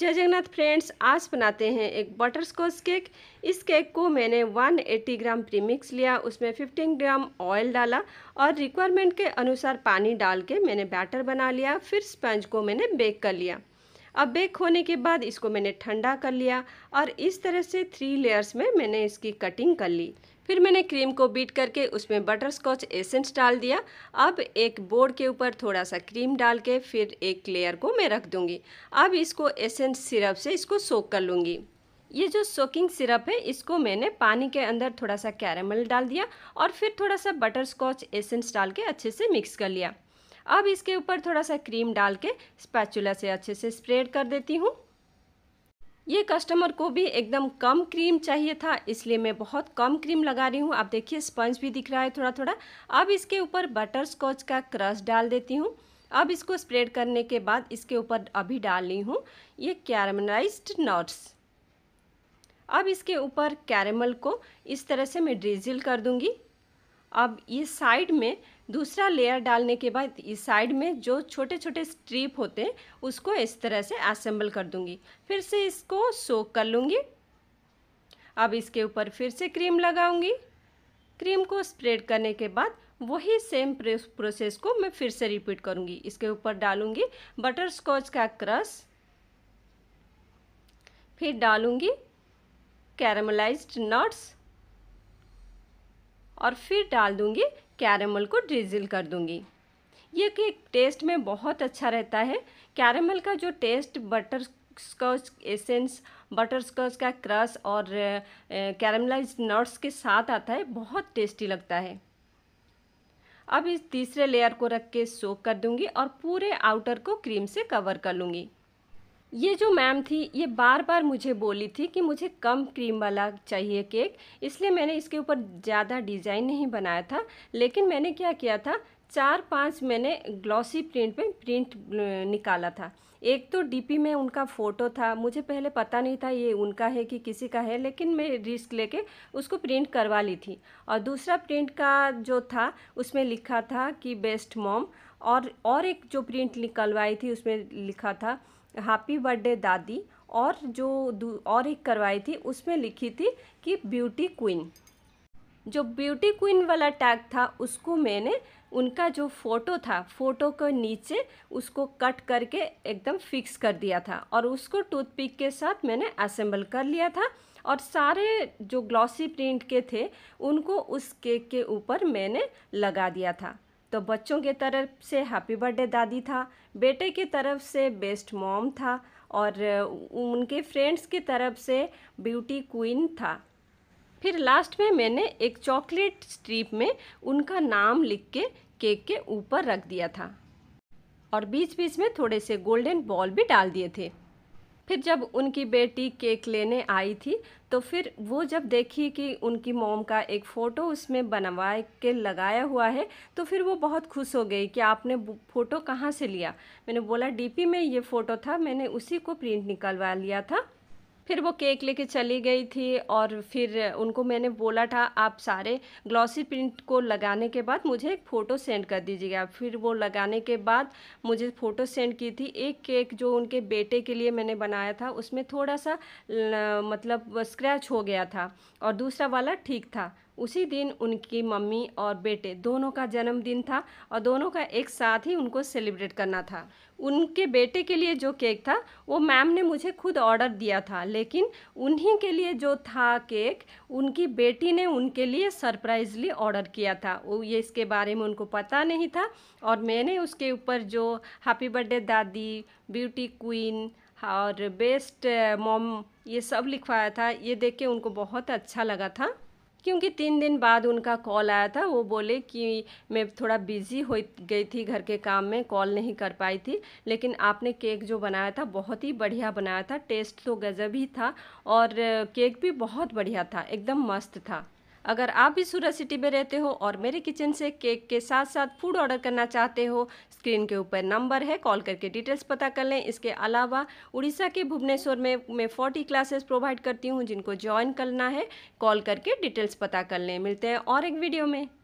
जय जगन्नाथ फ्रेंड्स आज बनाते हैं एक बटर स्कॉच केक इस केक को मैंने 180 ग्राम प्रीमिक्स लिया उसमें 15 ग्राम ऑयल डाला और रिक्वायरमेंट के अनुसार पानी डाल के मैंने बैटर बना लिया फिर स्पंज को मैंने बेक कर लिया अब बेक होने के बाद इसको मैंने ठंडा कर लिया और इस तरह से थ्री लेयर्स में मैंने इसकी कटिंग कर ली फिर मैंने क्रीम को बीट करके उसमें बटर स्कॉच एसेंस डाल दिया अब एक बोर्ड के ऊपर थोड़ा सा क्रीम डाल के फिर एक लेयर को मैं रख दूँगी अब इसको एसेंस सिरप से इसको सोक कर लूँगी ये जो सोकिंग सिरप है इसको मैंने पानी के अंदर थोड़ा सा कैरामल डाल दिया और फिर थोड़ा सा बटर स्कॉच एसेंस डाल के अच्छे से मिक्स कर लिया अब इसके ऊपर थोड़ा सा क्रीम डाल के स्पैचुला से अच्छे से स्प्रेड कर देती हूँ ये कस्टमर को भी एकदम कम क्रीम चाहिए था इसलिए मैं बहुत कम क्रीम लगा रही हूँ आप देखिए स्पंज भी दिख रहा है थोड़ा थोड़ा अब इसके ऊपर बटर स्कॉच का क्रश डाल देती हूँ अब इसको स्प्रेड करने के बाद इसके ऊपर अभी डाल रही हूँ ये कैरमलाइज्ड नट्स अब इसके ऊपर कैरेमल को इस तरह से मैं ड्रिजिल कर दूँगी अब ये साइड में दूसरा लेयर डालने के बाद इस साइड में जो छोटे छोटे स्ट्रिप होते हैं उसको इस तरह से असेंबल कर दूंगी फिर से इसको सोक कर लूँगी अब इसके ऊपर फिर से क्रीम लगाऊंगी क्रीम को स्प्रेड करने के बाद वही सेम प्रोसेस को मैं फिर से रिपीट करूंगी इसके ऊपर डालूंगी बटर स्कॉच का क्रस फिर डालूंगी कैरमलाइज्ड नट्स और फिर डाल दूंगी कैरमल को ड्रिजिल कर दूँगी ये केक टेस्ट में बहुत अच्छा रहता है कैरमल का जो taste butterscotch essence butterscotch का क्रस और कैरमलाइज नट्स के साथ आता है बहुत टेस्टी लगता है अब इस तीसरे लेयर को रख के सोक कर दूंगी और पूरे आउटर को क्रीम से कवर कर लूँगी ये जो मैम थी ये बार बार मुझे बोली थी कि मुझे कम क्रीम वाला चाहिए केक इसलिए मैंने इसके ऊपर ज़्यादा डिज़ाइन नहीं बनाया था लेकिन मैंने क्या किया था चार पांच मैंने ग्लॉसी प्रिंट पे प्रिंट निकाला था एक तो डीपी में उनका फ़ोटो था मुझे पहले पता नहीं था ये उनका है कि किसी का है लेकिन मैं रिस्क लेके उसको प्रिंट करवा ली थी और दूसरा प्रिंट का जो था उसमें लिखा था कि बेस्ट मॉम और और एक जो प्रिंट निकलवाई थी उसमें लिखा था हैप्पी बर्थडे दादी और जो और एक करवाई थी उसमें लिखी थी कि ब्यूटी क्वीन जो ब्यूटी क्वीन वाला टैग था उसको मैंने उनका जो फ़ोटो था फ़ोटो के नीचे उसको कट करके एकदम फिक्स कर दिया था और उसको टूथपिक के साथ मैंने असेंबल कर लिया था और सारे जो ग्लॉसी प्रिंट के थे उनको उस केक के ऊपर मैंने लगा दिया था तो बच्चों के तरफ से हैप्पी बर्थडे दादी था बेटे के तरफ से बेस्ट मॉम था और उनके फ्रेंड्स की तरफ से ब्यूटी क्वीन था फिर लास्ट में मैंने एक चॉकलेट स्ट्रीप में उनका नाम लिख के केक के ऊपर रख दिया था और बीच बीच में थोड़े से गोल्डन बॉल भी डाल दिए थे फिर जब उनकी बेटी केक लेने आई थी तो फिर वो जब देखी कि उनकी मोम का एक फ़ोटो उसमें बनवा के लगाया हुआ है तो फिर वो बहुत खुश हो गई कि आपने फ़ोटो कहाँ से लिया मैंने बोला डीपी में ये फ़ोटो था मैंने उसी को प्रिंट निकलवा लिया था फिर वो केक लेके चली गई थी और फिर उनको मैंने बोला था आप सारे ग्लॉसी प्रिंट को लगाने के बाद मुझे एक फ़ोटो सेंड कर दीजिएगा फिर वो लगाने के बाद मुझे फ़ोटो सेंड की थी एक केक जो उनके बेटे के लिए मैंने बनाया था उसमें थोड़ा सा मतलब स्क्रैच हो गया था और दूसरा वाला ठीक था उसी दिन उनकी मम्मी और बेटे दोनों का जन्मदिन था और दोनों का एक साथ ही उनको सेलिब्रेट करना था उनके बेटे के लिए जो केक था वो मैम ने मुझे खुद ऑर्डर दिया था लेकिन उन्हीं के लिए जो था केक उनकी बेटी ने उनके लिए सरप्राइजली ऑर्डर किया था वो ये इसके बारे में उनको पता नहीं था और मैंने उसके ऊपर जो हैप्पी बर्थडे दादी ब्यूटी क्वीन और बेस्ट मॉम ये सब लिखवाया था ये देख के उनको बहुत अच्छा लगा था क्योंकि तीन दिन बाद उनका कॉल आया था वो बोले कि मैं थोड़ा बिज़ी हो गई थी घर के काम में कॉल नहीं कर पाई थी लेकिन आपने केक जो बनाया था बहुत ही बढ़िया बनाया था टेस्ट तो गज़ब ही था और केक भी बहुत बढ़िया था एकदम मस्त था अगर आप भी सूरत सिटी में रहते हो और मेरे किचन से केक के साथ साथ फूड ऑर्डर करना चाहते हो स्क्रीन के ऊपर नंबर है कॉल करके डिटेल्स पता कर लें इसके अलावा उड़ीसा के भुवनेश्वर में मैं फोर्टी क्लासेस प्रोवाइड करती हूँ जिनको ज्वाइन करना है कॉल करके डिटेल्स पता कर लें मिलते हैं और एक वीडियो में